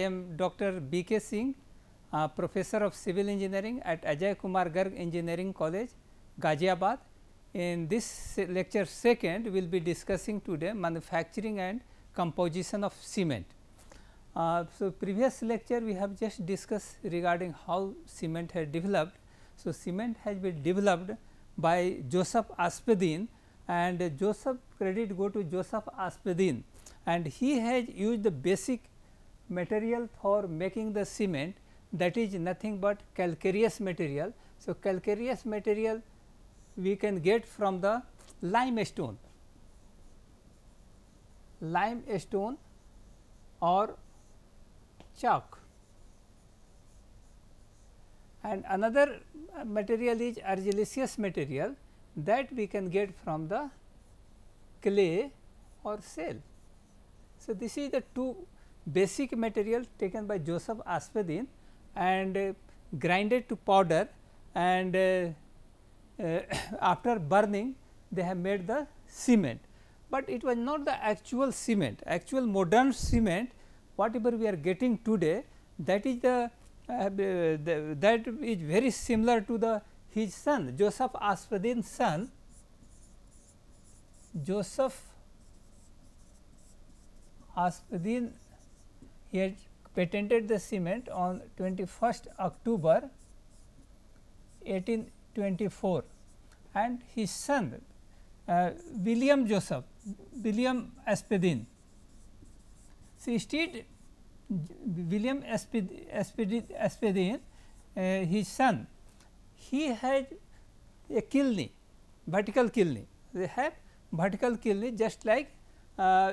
I am Dr. B. K. Singh, uh, Professor of Civil Engineering at Ajay Kumar Garg Engineering College, Ghaziabad. In this lecture second, we will be discussing today manufacturing and composition of cement. Uh, so, previous lecture we have just discussed regarding how cement has developed. So, cement has been developed by Joseph Aspedin and Joseph credit go to Joseph Aspedin and he has used the basic material for making the cement that is nothing but calcareous material. So, calcareous material we can get from the limestone, limestone or chalk. And another material is argillaceous material that we can get from the clay or shale. So, this is the two basic material taken by Joseph Aspedin and uh, grinded to powder and uh, uh, after burning they have made the cement. But it was not the actual cement, actual modern cement whatever we are getting today that is the, uh, the that is very similar to the his son Joseph Aspedin's son Joseph Aspedin he had patented the cement on 21st October 1824 and his son uh, William Joseph, William Aspedin. See, instead William Aspedin, Aspedin uh, his son, he had a kiln, vertical kiln. They have vertical kiln just like uh,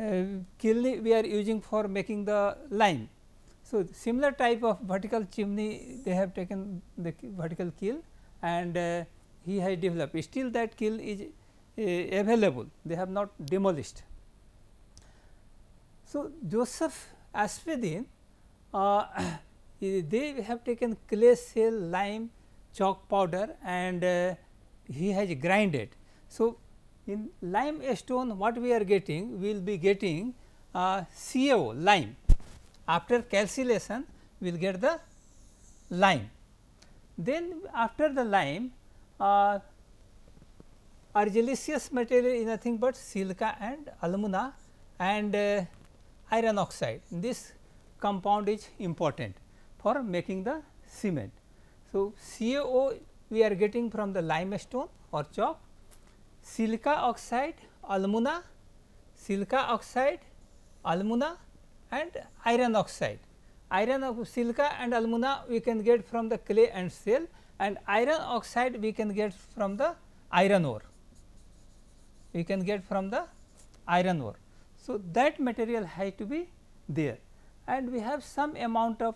uh, kiln we are using for making the lime. So, similar type of vertical chimney they have taken the vertical kiln and uh, he has developed still that kiln is uh, available they have not demolished. So, Joseph Aspedin uh, they have taken clay shell, lime, chalk powder and uh, he has grinded. So, in limestone what we are getting? We will be getting uh, CaO lime. After calcination we will get the lime. Then after the lime uh, argillaceous material is nothing but silica and alumina and uh, iron oxide. This compound is important for making the cement. So, CaO we are getting from the limestone or chalk silica oxide, alumina, silica oxide, alumina and iron oxide. Iron of silica and alumina we can get from the clay and shale and iron oxide we can get from the iron ore, we can get from the iron ore. So, that material has to be there and we have some amount of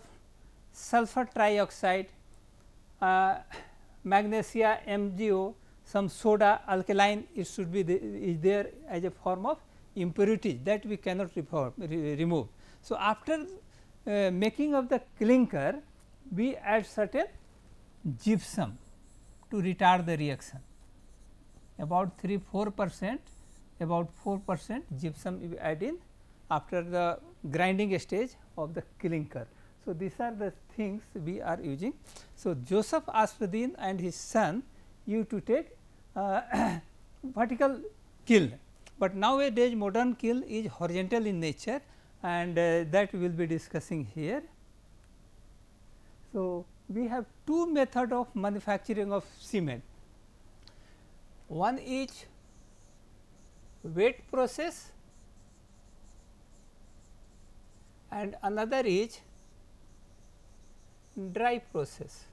sulfur trioxide, uh, magnesia MgO some soda alkaline it should be the, is there as a form of impurity that we cannot reform, re, remove. So, after uh, making of the clinker we add certain gypsum to retard the reaction about 3 4 percent about 4 percent gypsum we add in after the grinding stage of the clinker. So, these are the things we are using. So, Joseph Aspradin and his son used to take uh, vertical kiln, but nowadays modern kiln is horizontal in nature and uh, that we will be discussing here. So, we have two method of manufacturing of cement. One is wet process and another is dry process.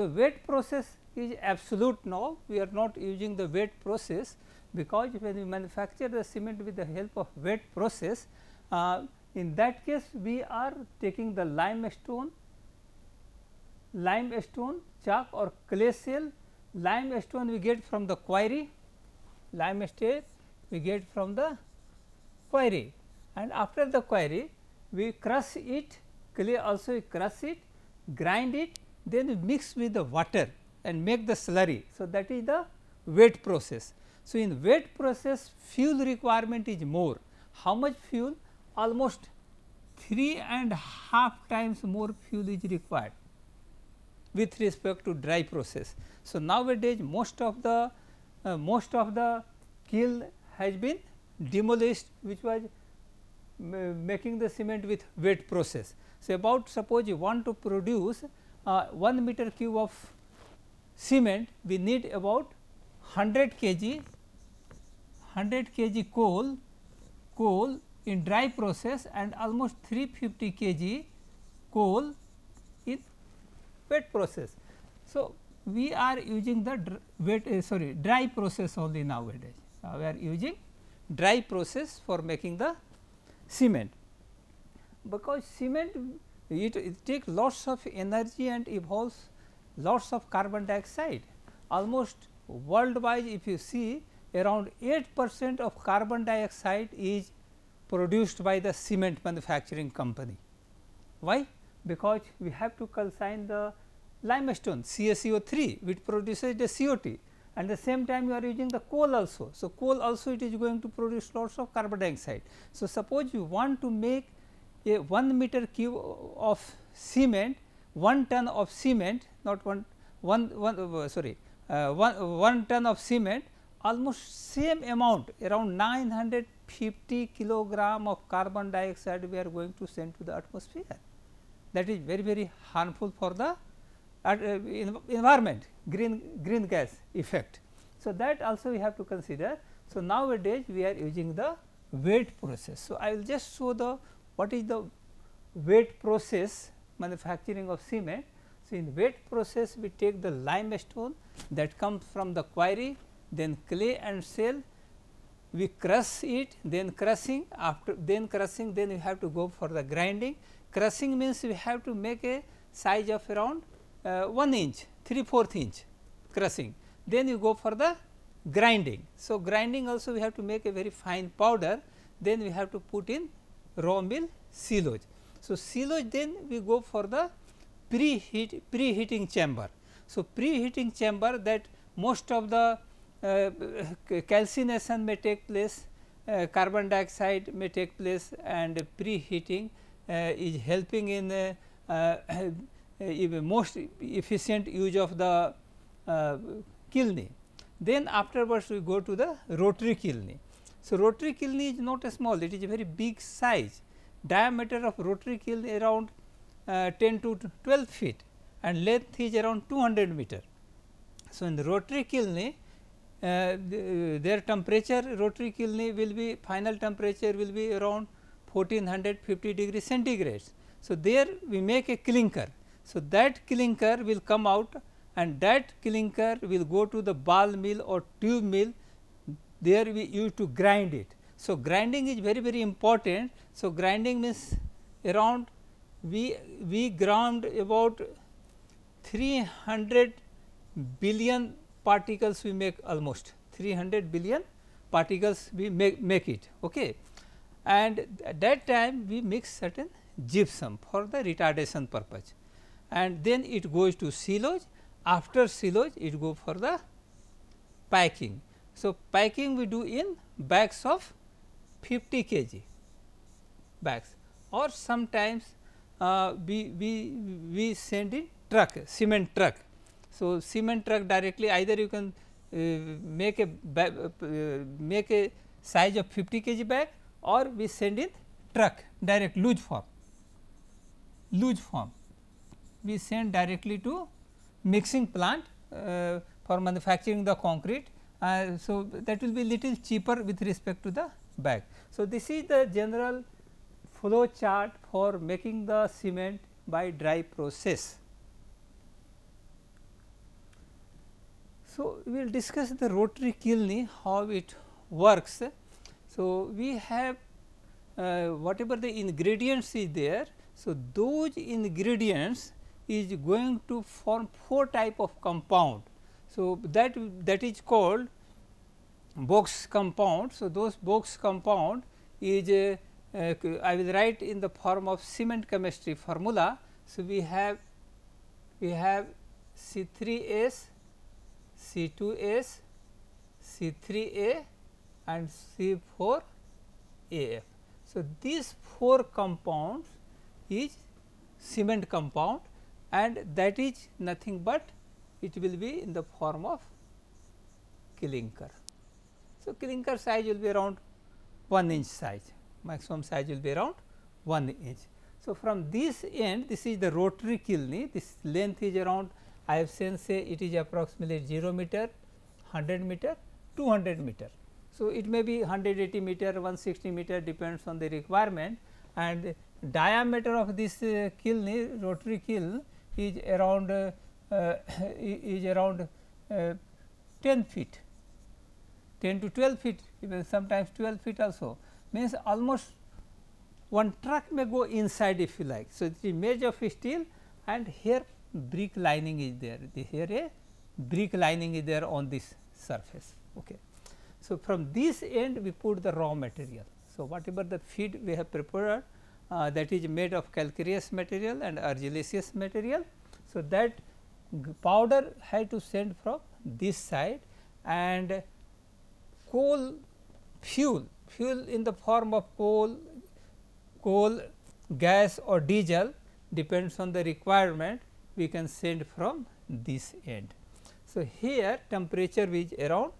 So, weight process is absolute now, we are not using the weight process because when we manufacture the cement with the help of weight process, uh, in that case we are taking the limestone, limestone, chalk or clay shell, limestone we get from the quarry, lime stone we get from the quarry and after the quarry we crush it, clay also we crush it, grind it then you mix with the water and make the slurry. So, that is the wet process. So, in wet process fuel requirement is more. How much fuel? Almost three and half times more fuel is required with respect to dry process. So, nowadays most of the uh, most of the kiln has been demolished which was making the cement with wet process. So, about suppose you want to produce uh, 1 meter cube of cement we need about 100 kg 100 kg coal coal in dry process and almost 350 kg coal in wet process. So, we are using the dry, wet uh, sorry dry process only nowadays uh, we are using dry process for making the cement because cement it, it takes lots of energy and evolves lots of carbon dioxide. Almost worldwide if you see around 8 percent of carbon dioxide is produced by the cement manufacturing company. Why? Because we have to calcine the limestone CaCO3 which produces the COT and the same time you are using the coal also. So, coal also it is going to produce lots of carbon dioxide. So, suppose you want to make a 1 meter cube of cement 1 ton of cement not 1 1, one uh, sorry uh, 1, 1 ton of cement almost same amount around 950 kilogram of carbon dioxide we are going to send to the atmosphere that is very very harmful for the uh, uh environment green green gas effect. So, that also we have to consider. So, nowadays we are using the weight process. So, I will just show the what is the weight process manufacturing of cement. So, in weight process we take the limestone that comes from the quarry then clay and shale we crush it then crushing after then crushing then we have to go for the grinding crushing means we have to make a size of around uh, 1 inch 3 fourth inch crushing then you go for the grinding. So, grinding also we have to make a very fine powder then we have to put in mill silage. So, silage then we go for the preheat preheating chamber. So, preheating chamber that most of the uh, calcination may take place, uh, carbon dioxide may take place and preheating uh, is helping in uh, uh, even most efficient use of the uh, kiln. Then afterwards we go to the rotary kiln. So, rotary kiln is not a small it is a very big size diameter of rotary kiln around uh, 10 to 12 feet and length is around 200 meter. So, in the rotary kiln uh, the, uh, their temperature rotary kiln will be final temperature will be around 1450 degree centigrade. So, there we make a clinker. So, that clinker will come out and that clinker will go to the ball mill or tube mill there we used to grind it. So, grinding is very very important. So, grinding means around we we ground about 300 billion particles we make almost 300 billion particles we make, make it. Okay. And at that time we mix certain gypsum for the retardation purpose and then it goes to silage after silage it go for the packing so, packing we do in bags of 50 kg bags or sometimes uh, we, we, we send in truck cement truck. So, cement truck directly either you can uh, make a uh, make a size of 50 kg bag or we send in truck direct loose form loose form we send directly to mixing plant uh, for manufacturing the concrete uh, so, that will be little cheaper with respect to the bag. So, this is the general flow chart for making the cement by dry process. So, we will discuss the rotary kiln how it works. So, we have uh, whatever the ingredients is there. So, those ingredients is going to form four type of compound. So, that that is called Box compound. So, those Box compound is a, uh, uh, I will write in the form of cement chemistry formula. So, we have we have C 3 S, C 2 S, C 3 A and C 4 A F. So, these four compounds is cement compound and that is nothing but it will be in the form of clinker. So, clinker size will be around 1 inch size, maximum size will be around 1 inch. So, from this end this is the rotary kiln, this length is around I have seen say it is approximately 0 meter, 100 meter, 200 meter. So, it may be 180 meter, 160 meter depends on the requirement and the diameter of this uh, kiln, rotary kiln is around uh, uh, is around uh, 10 feet 10 to 12 feet even sometimes 12 feet also means almost one truck may go inside if you like. So, it's made of steel and here brick lining is there the here a brick lining is there on this surface. Okay. So, from this end we put the raw material. So, whatever the feed we have prepared uh, that is made of calcareous material and argillaceous material. So, that powder had to send from this side and coal fuel, fuel in the form of coal, coal, gas or diesel depends on the requirement we can send from this end. So, here temperature is around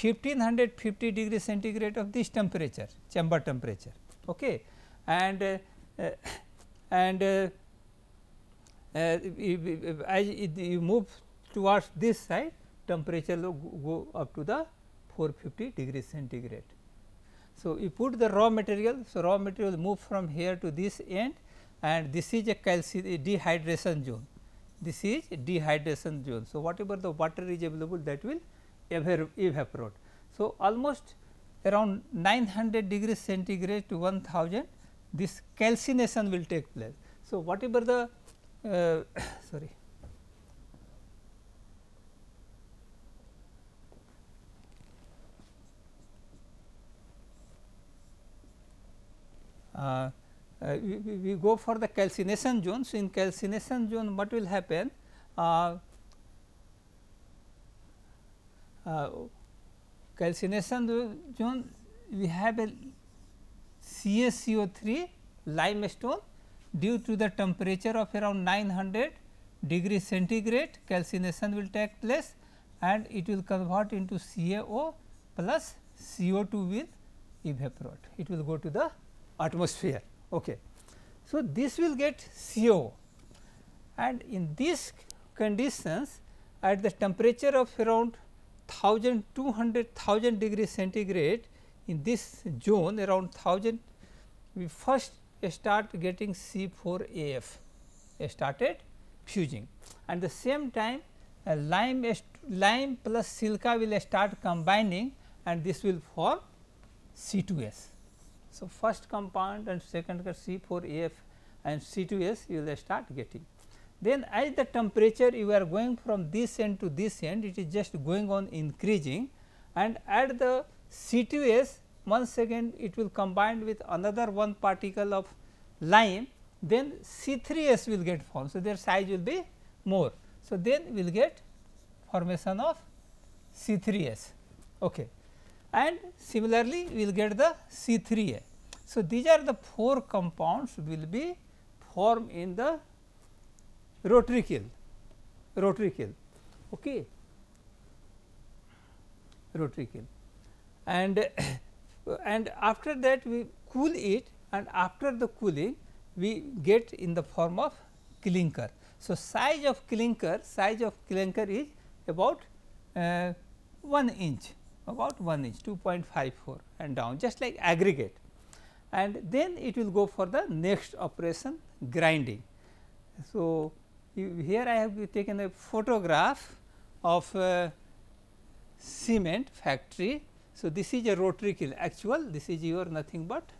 1550 degree centigrade of this temperature, chamber temperature okay. and, uh, uh, and uh, uh, as you move towards this side temperature will go up to the 450 degree centigrade. So, you put the raw material. So, raw material move from here to this end and this is a dehydration zone. This is dehydration zone. So, whatever the water is available that will evaporate. So, almost around 900 degree centigrade to 1000 this calcination will take place. So, whatever the uh, sorry uh, uh, we, we, go for the calcination zone. So, in calcination zone what will happen? Uh, uh, calcination zone we have a CaCO3 limestone due to the temperature of around 900 degree centigrade calcination will take place and it will convert into CaO plus CO2 will evaporate. It will go to the atmosphere. Okay. So, this will get CO and in these conditions at the temperature of around 1200 1000 degree centigrade in this zone around 1000 we first start getting C4AF started fusing and the same time uh, lime, lime plus silica will start combining and this will form C2S. So, first compound and second C4AF and C2S you will start getting. Then as the temperature you are going from this end to this end it is just going on increasing and at the C2S once again it will combine with another one particle of lime then C 3 S will get formed. So, their size will be more. So, then we will get formation of C 3 S okay. and similarly we will get the C 3 A. So, these are the 4 compounds will be formed in the rotary kiln rotary kiln okay rotary kiln and and after that we cool it and after the cooling we get in the form of clinker. So, size of clinker size of clinker is about uh, 1 inch about 1 inch 2.54 and down just like aggregate and then it will go for the next operation grinding. So, here I have taken a photograph of a uh, cement factory so, this is a rotary kiln actual this is your nothing but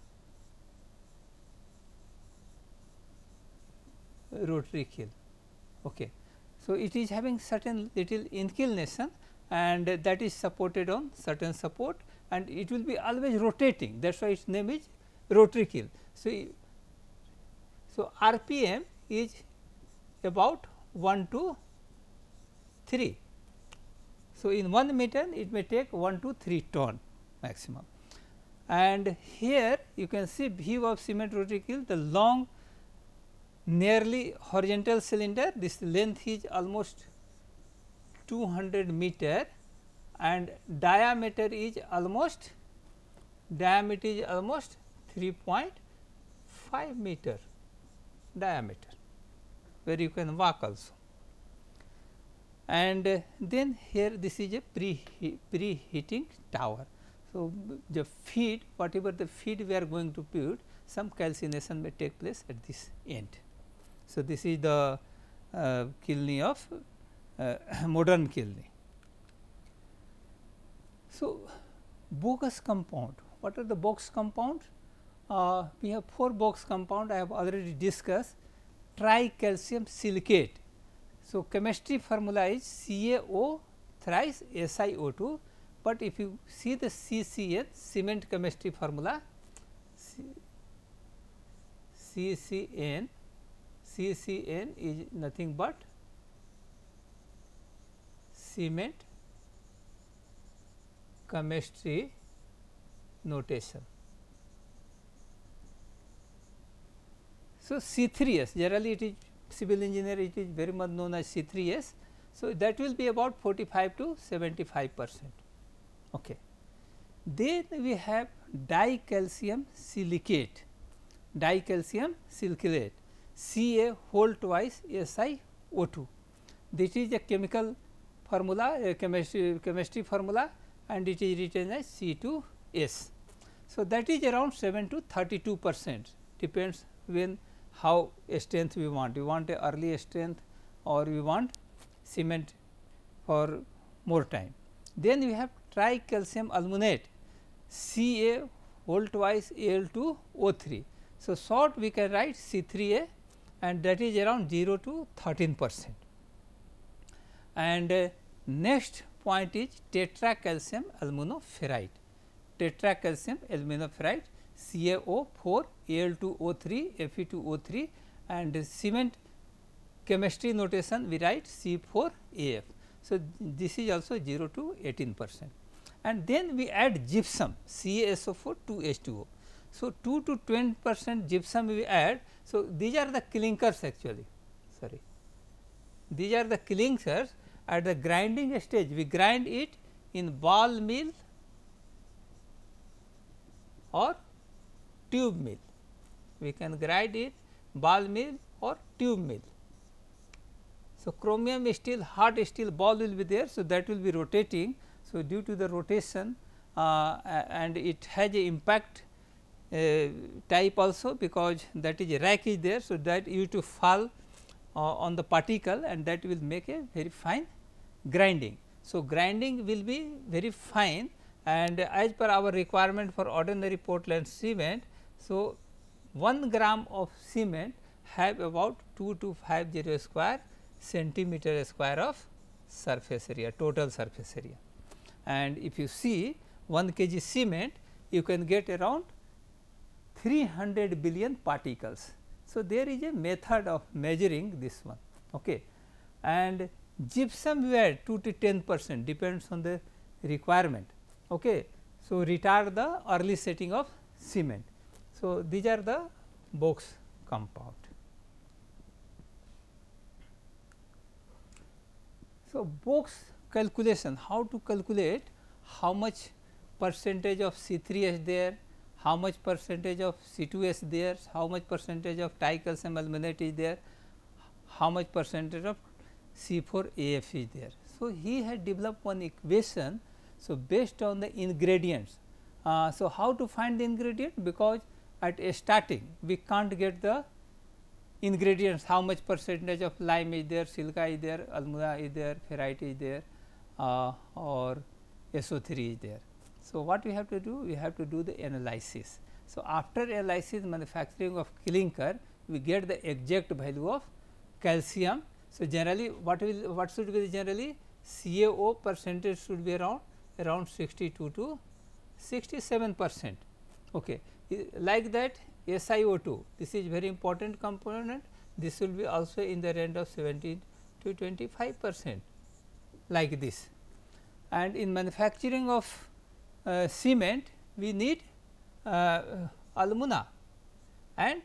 rotary kiln. Okay. So, it is having certain little inclination and that is supported on certain support and it will be always rotating that is why its name is rotary kiln. So, so RPM is about 1 to 3 so, in 1 meter it may take 1 to 3 ton maximum and here you can see view of cement rotary the long nearly horizontal cylinder this length is almost 200 meter and diameter is almost diameter is almost 3.5 meter diameter where you can walk also and then here this is a pre preheating tower. So, the feed whatever the feed we are going to put some calcination may take place at this end. So, this is the uh, kiln of uh, modern kiln. So, bogus compound what are the box compound? Uh, we have four box compound I have already discussed tricalcium silicate so, chemistry formula is CaO thrice SiO2, but if you see the CCN cement chemistry formula CCN, CCN is nothing but cement chemistry notation. So, C3S generally it is civil engineer it is very much known as C3S. So, that will be about 45 to 75 percent. Okay. Then we have dicalcium silicate, dicalcium silicate Ca whole twice SiO2. This is a chemical formula, a chemistry, chemistry formula and it is written as C2S. So, that is around 7 to 32 percent depends when how a strength we want. We want a early strength or we want cement for more time. Then we have tricalcium aluminate Ca whole twice Al2O3. So, short we can write C3A and that is around 0 to 13 percent. And uh, next point is tetracalcium calcium Tetracalcium ferrite. CaO4, Al2O3, Fe2O3 and cement chemistry notation we write C4AF. So, this is also 0 to 18 percent and then we add gypsum CaSO4 2H2O. So, 2 to 20 percent gypsum we add. So, these are the clinkers actually sorry these are the clinkers at the grinding stage we grind it in ball mill or tube mill. We can grind it ball mill or tube mill. So, chromium steel hard steel ball will be there. So, that will be rotating. So, due to the rotation uh, and it has a impact uh, type also because that is a rack is there. So, that you to fall uh, on the particle and that will make a very fine grinding. So, grinding will be very fine and as per our requirement for ordinary Portland cement so, 1 gram of cement have about 2 to 50 square centimeter square of surface area total surface area. And if you see 1 kg cement you can get around 300 billion particles. So, there is a method of measuring this one okay. and gypsum where 2 to 10 percent depends on the requirement. Okay. So, retard the early setting of cement so, these are the Box compound. So, Box calculation how to calculate how much percentage of C3H there, how much percentage of C2S there, how much percentage of calcium aluminate is there, how much percentage of C4AF is there. So, he had developed one equation. So, based on the ingredients. Uh, so, how to find the ingredient because at a starting we can't get the ingredients how much percentage of lime is there, silica is there, almuda is there, ferrite is there uh, or SO3 is there. So, what we have to do? We have to do the analysis. So, after analysis manufacturing of clinker we get the exact value of calcium. So, generally what will what should be generally CaO percentage should be around around 62 to 67 percent. Okay like that SiO2 this is very important component this will be also in the range of 17 to 25 percent like this. And in manufacturing of uh, cement we need uh, alumina and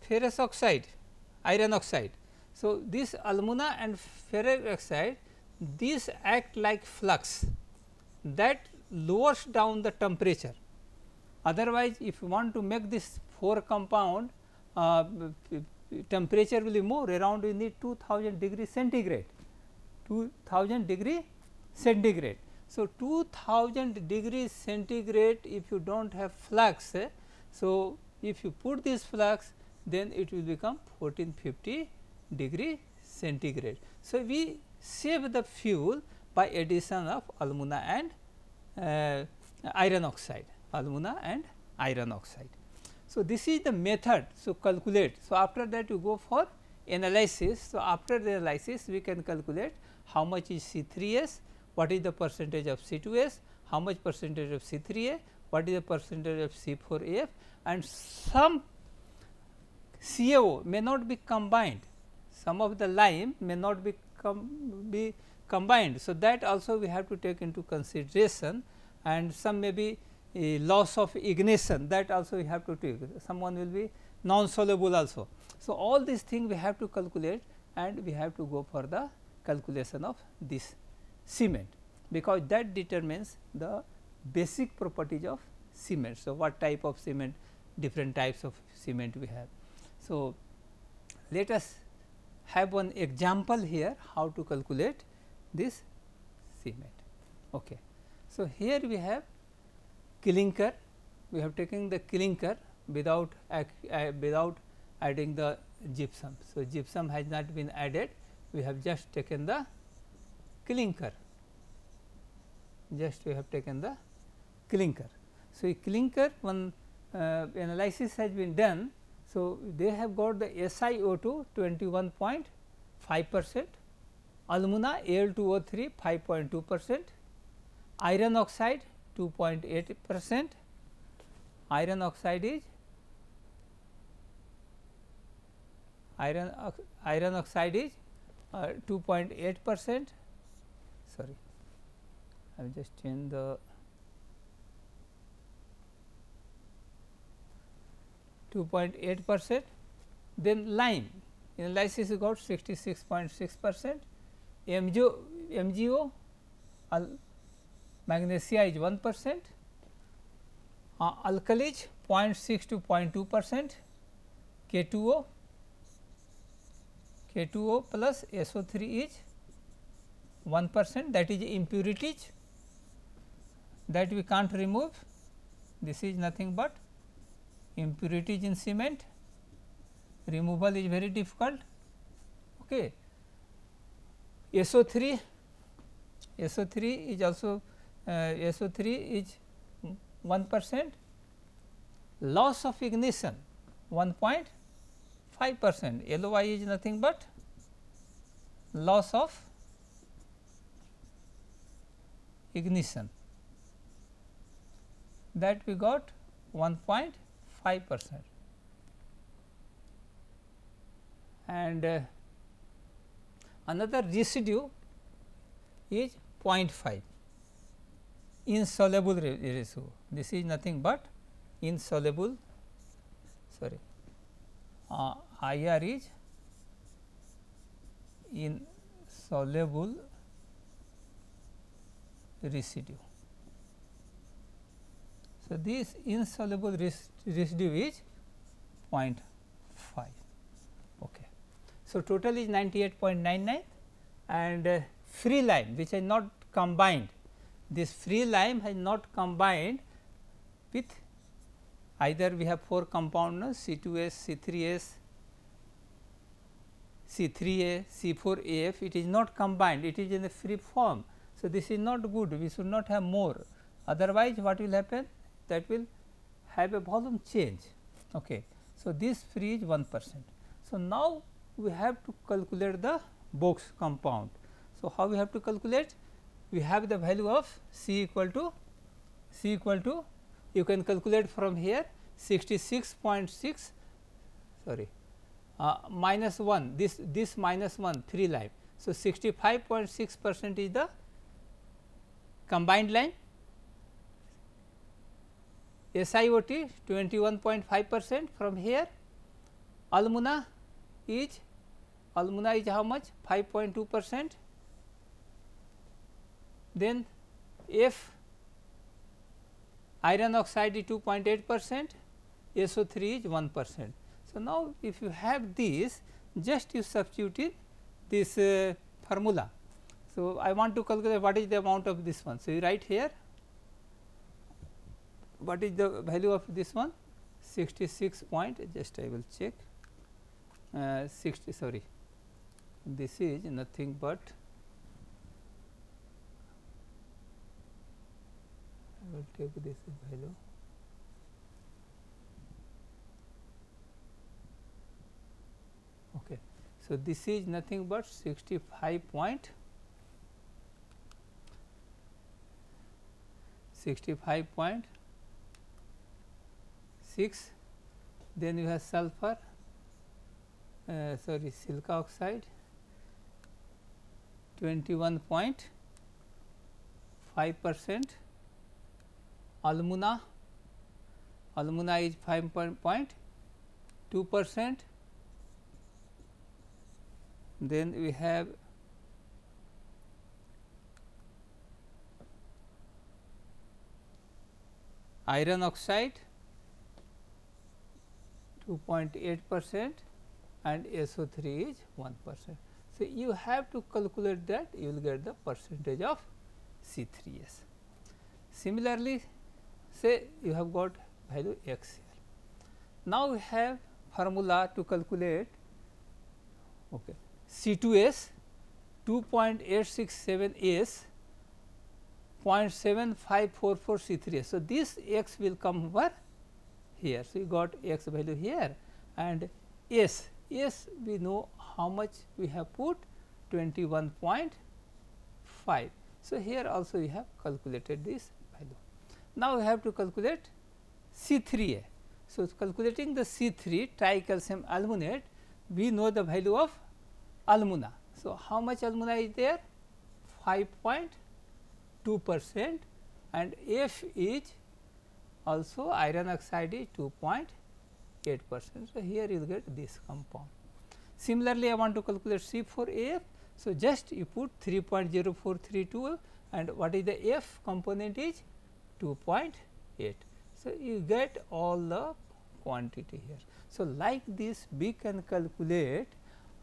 ferrous oxide iron oxide. So, this alumina and ferrous oxide these act like flux that lowers down the temperature Otherwise, if you want to make this 4 compound, uh, temperature will be more around in the 2000 degree centigrade, 2000 degree centigrade. So, 2000 degree centigrade if you do not have flux, eh, so if you put this flux then it will become 1450 degree centigrade. So, we save the fuel by addition of alumina and uh, iron oxide alumina and iron oxide. So, this is the method. So, calculate. So, after that you go for analysis. So, after the analysis we can calculate how much is C3S, what is the percentage of C2S, how much percentage of C3A, what is the percentage of C4AF and some CaO may not be combined, some of the lime may not be, com be combined. So, that also we have to take into consideration and some may be loss of ignition that also we have to take someone will be non soluble also. So, all these things we have to calculate and we have to go for the calculation of this cement because that determines the basic properties of cement. So, what type of cement different types of cement we have. So, let us have one example here how to calculate this cement. Okay. So, here we have Killinker, we have taken the Killinker without without adding the gypsum. So, gypsum has not been added, we have just taken the Killinker, just we have taken the Killinker. So, Killinker one uh, analysis has been done. So, they have got the SiO2 21.5 percent, alumina Al2O3 5.2 percent, iron oxide 2.8 percent, iron oxide is iron iron oxide is uh, 2.8 percent sorry I will just change the 2.8 percent then lime in lysis got 66.6 percent MGO, MGO al magnesia is 1 percent, uh, alkalis 0.6 to 0.2 percent K2O, K2O plus SO3 is 1 percent that is impurities that we can't remove. This is nothing but impurities in cement, removal is very difficult. Okay. SO3, SO3 is also uh, SO3 is 1 percent, loss of ignition 1.5 percent, LOI is nothing but loss of ignition that we got 1.5 percent and uh, another residue is 0.5 insoluble residue this is nothing but insoluble sorry uh, IR is insoluble residue. So, this insoluble res residue is 0.5. Okay. So, total is 98.99 and uh, free lime which is not combined this free lime has not combined with either we have 4 compound C2S, C3S, C3A, C4AF it is not combined it is in the free form. So, this is not good we should not have more otherwise what will happen that will have a volume change. Okay. So, this free is 1 percent. So, now we have to calculate the box compound. So, how we have to calculate we have the value of c equal to c equal to you can calculate from here 66.6 sorry uh, minus 1 this this minus 1 3 line. So, 65.6 percent is the combined line SIOT 21.5 percent from here Alumina is Alumina is how much 5.2 percent then if iron oxide is 2.8 percent, SO3 is 1 percent. So, now if you have this just you substitute in this uh, formula. So, I want to calculate what is the amount of this one. So, you write here what is the value of this one 66 point just I will check uh, 60 sorry this is nothing but I will take this value okay so this is nothing but 65 point 65.6 then you have sulfur uh, sorry silica oxide 21.5 percent alumina, alumina is 5.2 percent. Then we have iron oxide 2.8 percent and SO3 is 1 percent. So, you have to calculate that you will get the percentage of C3S. Similarly, say you have got value x here. Now, we have formula to calculate okay, C 2 S 2.867 S 0.7544 C 3 S. So, this x will come over here. So, you got x value here and S, S we know how much we have put 21.5. So, here also we have calculated this now, we have to calculate C 3 A. So, calculating the C 3 tricalcium aluminate, we know the value of alumina. So, how much alumina is there 5.2 percent and F is also iron oxide is 2.8 percent. So, here you will get this compound. Similarly, I want to calculate C 4 AF. So, just you put 3.0432 and what is the F component is 2.8. So, you get all the quantity here. So, like this we can calculate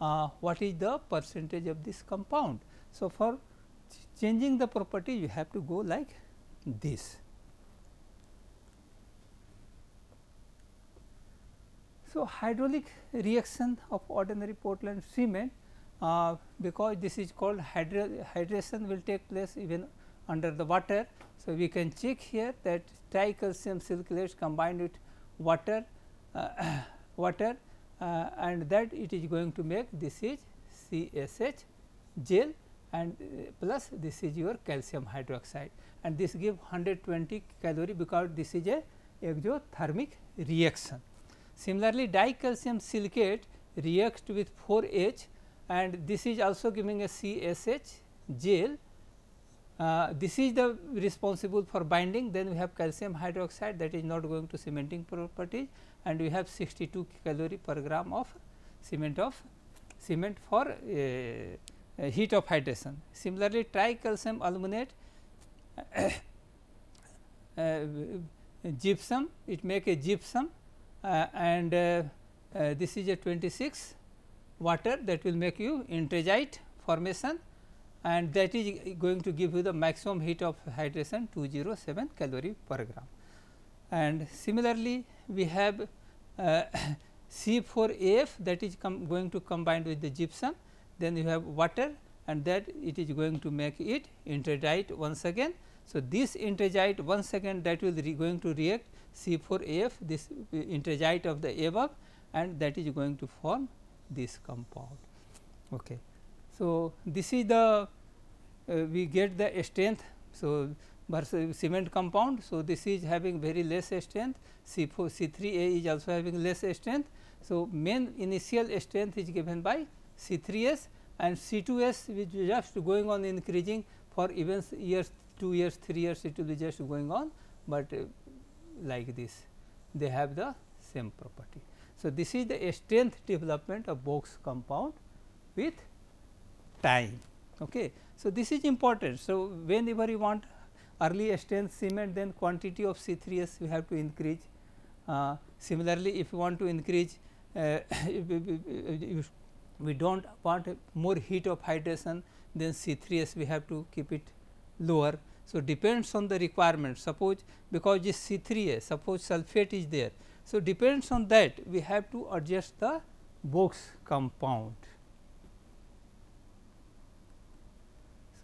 uh, what is the percentage of this compound. So, for changing the property you have to go like this. So, hydraulic reaction of ordinary Portland cement uh, because this is called hydra hydration will take place even under the water. So, we can check here that calcium silicate combined with water uh, water uh, and that it is going to make this is CSH gel and uh, plus this is your calcium hydroxide and this give 120 calorie because this is a exothermic reaction. Similarly, dicalcium silicate reacts with 4H and this is also giving a CSH gel uh, this is the responsible for binding then we have calcium hydroxide that is not going to cementing properties and we have 62 calorie per gram of cement of cement for uh, uh heat of hydration. Similarly, tricalcium aluminate uh, gypsum it make a gypsum uh, and this is a 26 water that will make you intragite formation and that is going to give you the maximum heat of hydration 207 calorie per gram. And similarly, we have uh, C4AF that is going to combine with the gypsum, then you have water and that it is going to make it intergite once again. So, this intergite once again that will going to react c 4 f this uh, intergite of the above and that is going to form this compound. Okay. So, this is the uh, we get the strength. So, versus cement compound. So, this is having very less strength C4 C3A is also having less strength. So, main initial strength is given by C3S and C2S which is just going on increasing for even years 2 years 3 years it will be just going on, but uh, like this they have the same property. So, this is the strength development of box compound with time. Okay. So, this is important. So, whenever you want early strength cement then quantity of C3S we have to increase. Uh, similarly, if you want to increase uh, we do not want more heat of hydration then C3S we have to keep it lower. So, depends on the requirement suppose because this C3S suppose sulphate is there. So, depends on that we have to adjust the box compound.